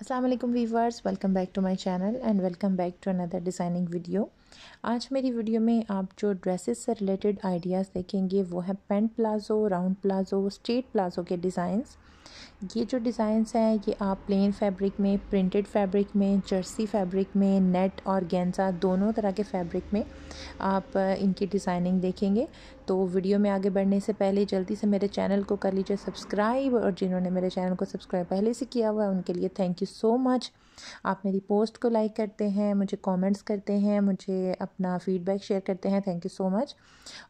Aslam viewers welcome back to my channel and welcome back to another designing video आज मेरी video में आप जो ड्रेसेस से रिलेटेड आइडियाज़ देखेंगे वो है pant palazzo round palazzo straight palazzo के डिज़ाइंस ये जो डिज़ाइंस हैं ये आप प्लेन फैब्रिक में प्रिंटेड फैब्रिक में जर्सी फैब्रिक में नेट और गेंजा दोनों तरह के फैब्रिक में आप इनकी डिज़ाइनिंग देखेंगे तो वीडियो में आगे बढ़ने से पहले जल्दी से मेरे चैनल को कर लीजिए सब्सक्राइब और जिन्होंने मेरे चैनल को सब्सक्राइब पहले से किया हुआ है उनके लिए थैंक यू सो मच आप मेरी पोस्ट को लाइक करते हैं मुझे कमेंट्स करते हैं मुझे अपना फीडबैक शेयर करते हैं थैंक यू सो मच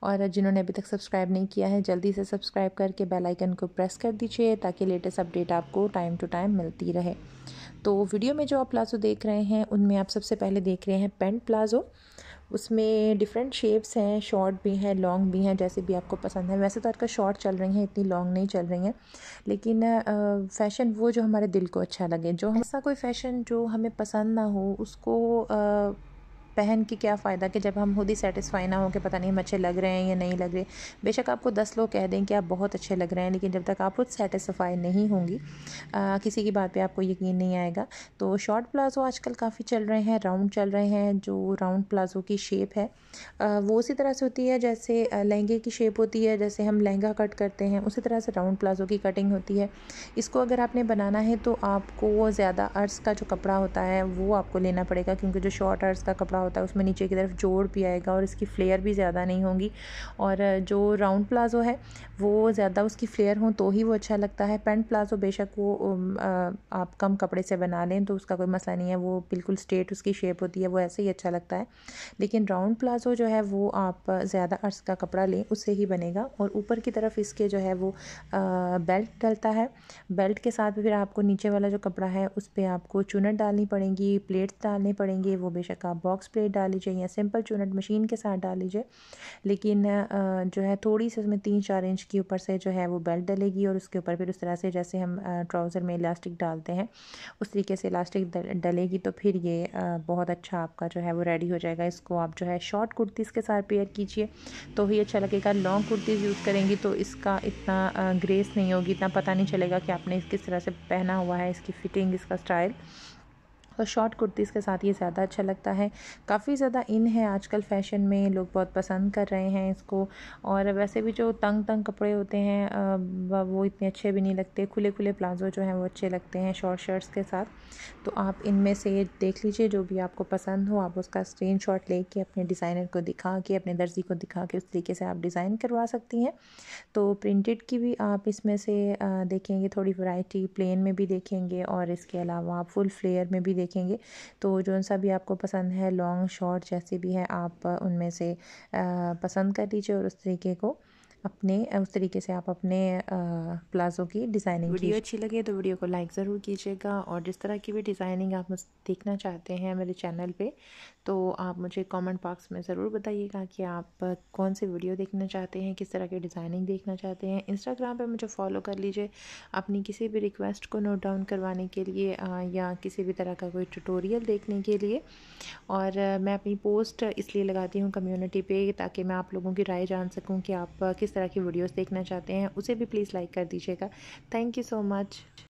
और जिन्होंने अभी तक सब्सक्राइब नहीं किया है जल्दी से सब्सक्राइब करके बेल आइकन को प्रेस कर दीजिए ताकि लेटेस्ट अपडेट आपको टाइम टू टाइम मिलती रहे तो वीडियो में जो आप प्लाज़ो देख रहे हैं उनमें आप सबसे पहले देख रहे हैं पेंट प्लाज़ो उसमें डिफरेंट शेप्स हैं शॉर्ट भी हैं लॉन्ग भी हैं जैसे भी आपको पसंद है वैसे तो आजकल शॉर्ट चल रही हैं इतनी लॉन्ग नहीं चल रही हैं लेकिन फ़ैशन वो जो हमारे दिल को अच्छा लगे जो ऐसा कोई फ़ैशन जो हमें पसंद ना हो उसको आ, पहन के क्या फ़ायदा कि जब हम खुद ही सेटिस्फाई ना हो कि पता नहीं हम अच्छे लग रहे हैं या नहीं लग रहे बेशक आपको दस लोग कह दें कि आप बहुत अच्छे लग रहे हैं लेकिन जब तक आप खुद सेटिस्फाई नहीं होंगी आ, किसी की बात पर आपको यकीन नहीं आएगा तो शॉर्ट प्लाज़ो आजकल काफ़ी चल रहे हैं राउंड चल रहे हैं जो राउंड प्लाज़ो की शेप है आ, वो उसी तरह से होती है जैसे लहंगे की शेप होती है जैसे हम लहंगा कट करते हैं उसी तरह से राउंड प्लाज़ो की कटिंग होती है इसको अगर आपने बनाना है तो आपको ज़्यादा अर्स का जो कपड़ा होता है वो आपको लेना पड़ेगा क्योंकि जो शॉर्ट अर्स का कपड़ा होता है उसमें नीचे की तरफ जोड़ भी आएगा और इसकी फ्लेयर भी ज़्यादा नहीं होगी और जो राउंड प्लाज़ो है वो ज़्यादा उसकी फ्लेयर हो तो ही वो अच्छा लगता है पेंट प्लाज़ो बेशक वो आप कम कपड़े से बना लें तो उसका कोई मसला नहीं है वो बिल्कुल स्ट्रेट उसकी शेप होती है वो ऐसे ही अच्छा लगता है लेकिन राउंड प्लाज़ो जो है वो आप ज़्यादा अर्स का कपड़ा लें उससे ही बनेगा और ऊपर की तरफ इसके जो है वो बेल्ट डलता है बेल्ट के साथ फिर आपको नीचे वाला जो कपड़ा है उस पर आपको चुनट डालनी पड़ेगी प्लेट्स डालने पड़ेंगे वो बेशक आप बॉक्स प्लेट डाल लीजिए या सिंपल चूनट मशीन के साथ डाल लीजिए लेकिन जो है थोड़ी सी उसमें तीन चार इंच के ऊपर से जो है वो बेल्ट डलेगी और उसके ऊपर फिर उस तरह से जैसे हम ट्राउज़र में इलास्टिक डालते हैं उस तरीके से इलास्टिक डलेगी तो फिर ये बहुत अच्छा आपका जो है वो रेडी हो जाएगा इसको आप जो है शॉर्ट कुर्तीज़ के साथ पेयर कीजिए तो ही अच्छा लगेगा लॉन्ग कुर्तीज़ यूज़ करेंगी तो इसका इतना ग्रेस नहीं होगी इतना पता नहीं चलेगा कि आपने किस तरह से पहना हुआ है इसकी फ़िटिंग इसका स्टाइल और शॉर्ट कुर्तीज़ के साथ ये ज़्यादा अच्छा लगता है काफ़ी ज़्यादा इन है आजकल फ़ैशन में लोग बहुत पसंद कर रहे हैं इसको और वैसे भी जो तंग तंग कपड़े होते हैं वो इतने अच्छे भी नहीं लगते खुले खुले प्लाजो जो हैं वो अच्छे लगते हैं शॉर्ट शर्ट्स के साथ तो आप इनमें से देख लीजिए जो भी आपको पसंद हो आप उसका स्क्रीन शॉट लेके अपने डिज़ाइनर को दिखा के अपने दर्जी को दिखा के उस तरीके से आप डिज़ाइन करवा सकती हैं तो प्रिंटेड की भी आप इसमें से देखेंगे थोड़ी वैरायटी प्लेन में भी देखेंगे और इसके अलावा आप फुल फ्लेयर में भी देखेंगे तो जो सा भी आपको पसंद है लॉन्ग शॉर्ट जैसे भी है आप उनमें से पसंद कर लीजिए और उस तरीके को अपने उस तरीके से आप अपने प्लाजो की डिज़ाइनिंग वीडियो अच्छी लगे तो वीडियो को लाइक ज़रूर कीजिएगा और जिस तरह की भी डिज़ाइनिंग आप देखना चाहते हैं मेरे चैनल पे तो आप मुझे कमेंट बॉक्स में ज़रूर बताइएगा कि आप कौन सी वीडियो देखना चाहते हैं किस तरह की डिज़ाइनिंग देखना चाहते हैं इंस्टाग्राम पर मुझे फॉलो कर लीजिए अपनी किसी भी रिक्वेस्ट को नोट डाउन करवाने के लिए या किसी भी तरह का कोई ट्यूटोरियल देखने के लिए और मैं अपनी पोस्ट इसलिए लगाती हूँ कम्यूनिटी पे ताकि मैं आप लोगों की राय जान सकूँ कि आप किस तरह की वीडियोस देखना चाहते हैं उसे भी प्लीज़ लाइक कर दीजिएगा थैंक यू सो मच